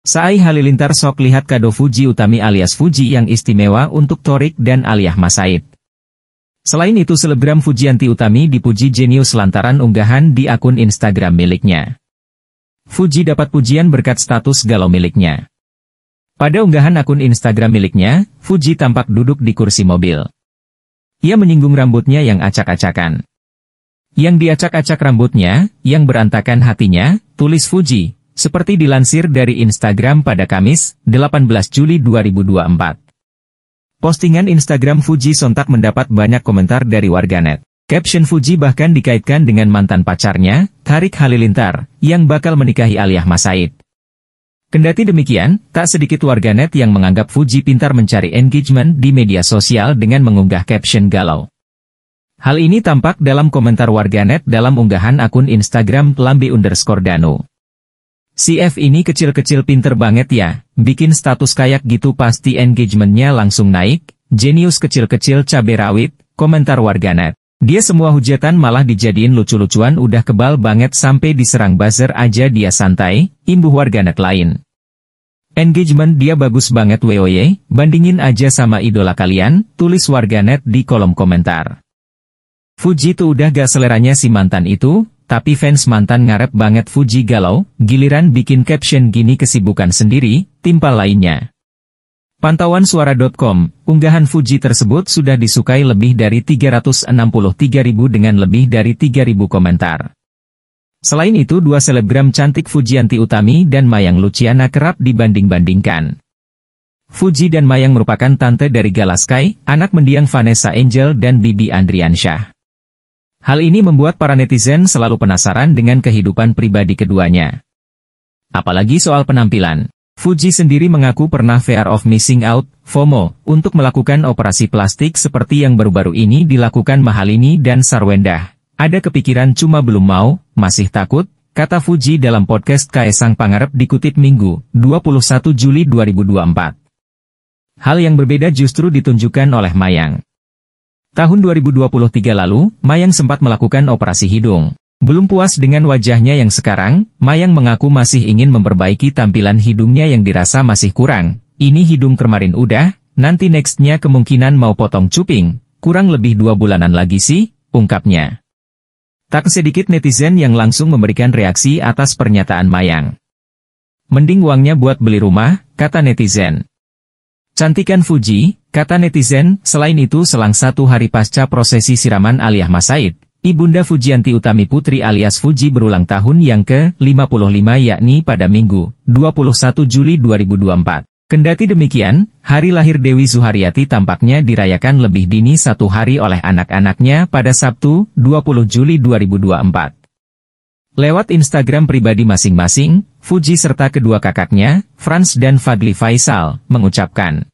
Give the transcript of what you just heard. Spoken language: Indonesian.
Sai Halilintar sok lihat kado Fuji Utami alias Fuji yang istimewa untuk Torik dan Aliyah Masaid. Selain itu selebgram Fujianti Utami dipuji jenius lantaran unggahan di akun Instagram miliknya. Fuji dapat pujian berkat status galau miliknya. Pada unggahan akun Instagram miliknya, Fuji tampak duduk di kursi mobil. Ia menyinggung rambutnya yang acak-acakan. Yang diacak-acak rambutnya, yang berantakan hatinya, tulis Fuji, seperti dilansir dari Instagram pada Kamis, 18 Juli 2024. Postingan Instagram Fuji sontak mendapat banyak komentar dari warganet. Caption Fuji bahkan dikaitkan dengan mantan pacarnya, Tarik Halilintar, yang bakal menikahi Aliyah Masaid. Kendati demikian, tak sedikit warganet yang menganggap Fuji pintar mencari engagement di media sosial dengan mengunggah caption galau. Hal ini tampak dalam komentar warganet dalam unggahan akun Instagram Lambi underscore Danu. CF ini kecil-kecil pinter banget ya, bikin status kayak gitu pasti engagementnya langsung naik, jenius kecil-kecil cabai rawit, komentar warganet. Dia semua hujatan malah dijadiin lucu-lucuan udah kebal banget sampai diserang buzzer aja dia santai, imbuh warganet lain. Engagement dia bagus banget woy, bandingin aja sama idola kalian, tulis warganet di kolom komentar. Fuji tuh udah gak seleranya si mantan itu, tapi fans mantan ngarep banget Fuji galau, giliran bikin caption gini kesibukan sendiri, timpal lainnya. Pantauan suara.com, unggahan Fuji tersebut sudah disukai lebih dari 363 ribu dengan lebih dari 3 ribu komentar. Selain itu dua selebgram cantik Fujianti Utami dan Mayang Luciana kerap dibanding-bandingkan. Fuji dan Mayang merupakan tante dari Galaskai, anak mendiang Vanessa Angel dan Bibi Andriansyah. Hal ini membuat para netizen selalu penasaran dengan kehidupan pribadi keduanya. Apalagi soal penampilan. Fuji sendiri mengaku pernah fear of missing out, FOMO, untuk melakukan operasi plastik seperti yang baru-baru ini dilakukan Mahalini dan Sarwendah. Ada kepikiran cuma belum mau, masih takut, kata Fuji dalam podcast Kaesang Pangarep dikutip Minggu, 21 Juli 2024. Hal yang berbeda justru ditunjukkan oleh Mayang. Tahun 2023 lalu, Mayang sempat melakukan operasi hidung. Belum puas dengan wajahnya yang sekarang, Mayang mengaku masih ingin memperbaiki tampilan hidungnya yang dirasa masih kurang. Ini hidung kemarin udah, nanti nextnya kemungkinan mau potong cuping, kurang lebih dua bulanan lagi sih, ungkapnya. Tak sedikit netizen yang langsung memberikan reaksi atas pernyataan Mayang. Mending uangnya buat beli rumah, kata netizen. Cantikan Fuji, Kata netizen, selain itu selang satu hari pasca prosesi siraman alia Masaid, Ibunda Fujianti Utami Putri alias Fuji berulang tahun yang ke-55 yakni pada Minggu, 21 Juli 2024. Kendati demikian, hari lahir Dewi Zuhariati tampaknya dirayakan lebih dini satu hari oleh anak-anaknya pada Sabtu, 20 Juli 2024. Lewat Instagram pribadi masing-masing, Fuji serta kedua kakaknya, Franz dan Fadli Faisal, mengucapkan,